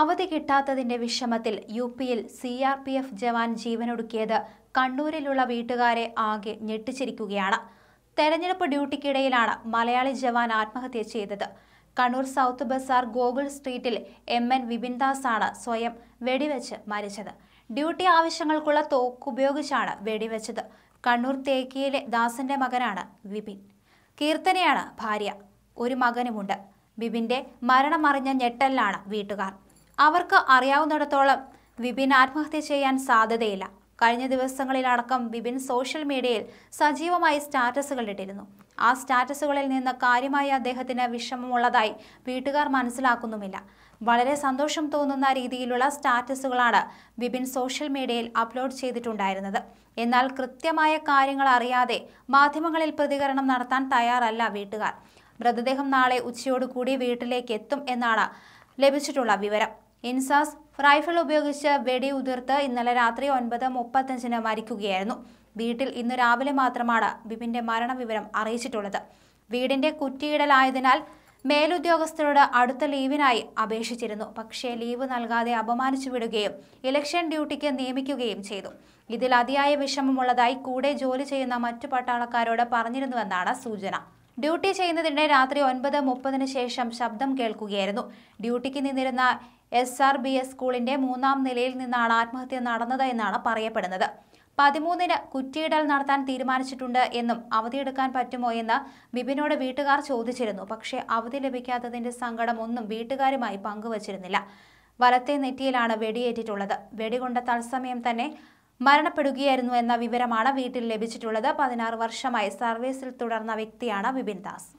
അവധി കിട്ടാത്തതിന്റെ വിഷമത്തിൽ യു പിയിൽ സി ആർ പി എഫ് ജവാൻ ജീവനൊടുക്കിയത് കണ്ണൂരിലുള്ള വീട്ടുകാരെ ആകെ ഞെട്ടിച്ചിരിക്കുകയാണ് തെരഞ്ഞെടുപ്പ് ഡ്യൂട്ടിക്കിടയിലാണ് മലയാളി ജവാൻ ആത്മഹത്യ ചെയ്തത് കണ്ണൂർ സൗത്ത് ബസാർ ഗോകുൾ സ്ട്രീറ്റിൽ എം എൻ വിപിൻദാസാണ് സ്വയം വെടിവെച്ച് മരിച്ചത് ഡ്യൂട്ടി ആവശ്യങ്ങൾക്കുള്ള തോക്കുപയോഗിച്ചാണ് വെടിവെച്ചത് കണ്ണൂർ തേക്കിയിലെ ദാസന്റെ മകനാണ് വിപിൻ കീർത്തനയാണ് ഭാര്യ ഒരു മകനുമുണ്ട് ബിബിന്റെ മരണമറിഞ്ഞ ഞെട്ടലിലാണ് വീട്ടുകാർ അവർക്ക് അറിയാവുന്നിടത്തോളം വിപിൻ ആത്മഹത്യ ചെയ്യാൻ സാധ്യതയില്ല കഴിഞ്ഞ ദിവസങ്ങളിലടക്കം വിപിൻ സോഷ്യൽ മീഡിയയിൽ സജീവമായി സ്റ്റാറ്റസുകൾ ഇട്ടിരുന്നു ആ സ്റ്റാറ്റസുകളിൽ നിന്ന് കാര്യമായി അദ്ദേഹത്തിന് വിഷമമുള്ളതായി വീട്ടുകാർ മനസ്സിലാക്കുന്നുമില്ല വളരെ സന്തോഷം തോന്നുന്ന രീതിയിലുള്ള സ്റ്റാറ്റസുകളാണ് വിപിൻ സോഷ്യൽ മീഡിയയിൽ അപ്ലോഡ് ചെയ്തിട്ടുണ്ടായിരുന്നത് എന്നാൽ കൃത്യമായ കാര്യങ്ങൾ അറിയാതെ മാധ്യമങ്ങളിൽ പ്രതികരണം നടത്താൻ തയ്യാറല്ല വീട്ടുകാർ മൃതദേഹം നാളെ ഉച്ചയോടുകൂടി വീട്ടിലേക്ക് എത്തും എന്നാണ് ലഭിച്ചിട്ടുള്ള വിവരം ഇൻസാസ് റൈഫിൾ ഉപയോഗിച്ച് വെടി ഉതിർത്ത് ഇന്നലെ രാത്രി ഒൻപത് മുപ്പത്തഞ്ചിന് മരിക്കുകയായിരുന്നു വീട്ടിൽ ഇന്ന് രാവിലെ മാത്രമാണ് ബിബിന്റെ മരണവിവരം അറിയിച്ചിട്ടുള്ളത് വീടിന്റെ കുറ്റിയിടലായതിനാൽ മേലുദ്യോഗസ്ഥരോട് അടുത്ത ലീവിനായി അപേക്ഷിച്ചിരുന്നു പക്ഷേ ലീവ് നൽകാതെ അപമാനിച്ചു വിടുകയും ഇലക്ഷൻ ഡ്യൂട്ടിക്ക് നിയമിക്കുകയും ചെയ്തു ഇതിൽ അതിയായ വിഷമമുള്ളതായി കൂടെ ജോലി ചെയ്യുന്ന മറ്റു പട്ടാളക്കാരോട് പറഞ്ഞിരുന്നുവെന്നാണ് സൂചന ഡ്യൂട്ടി ചെയ്യുന്നതിനിടെ രാത്രി ഒൻപത് മുപ്പതിന് ശേഷം ശബ്ദം കേൾക്കുകയായിരുന്നു ഡ്യൂട്ടിക്ക് നിന്നിരുന്ന എസ് ആർ ബി എസ് സ്കൂളിന്റെ മൂന്നാം നിലയിൽ നിന്നാണ് ആത്മഹത്യ നടന്നത് എന്നാണ് പറയപ്പെടുന്നത് പതിമൂന്നിന് കുറ്റിയിടൽ നടത്താൻ തീരുമാനിച്ചിട്ടുണ്ട് എന്നും അവധിയെടുക്കാൻ പറ്റുമോ എന്ന് ബിബിനോട് വീട്ടുകാർ ചോദിച്ചിരുന്നു പക്ഷേ അവധി ലഭിക്കാത്തതിന്റെ സങ്കടം ഒന്നും വീട്ടുകാരുമായി പങ്കുവച്ചിരുന്നില്ല വലത്തെ നെറ്റിയിലാണ് വെടിയേറ്റിട്ടുള്ളത് വെടികൊണ്ട തത്സമയം തന്നെ മരണപ്പെടുകയായിരുന്നു എന്ന വിവരമാണ് വീട്ടിൽ ലഭിച്ചിട്ടുള്ളത് പതിനാറ് വർഷമായി സർവീസിൽ തുടർന്ന വ്യക്തിയാണ് ബിപിൻ ദാസ്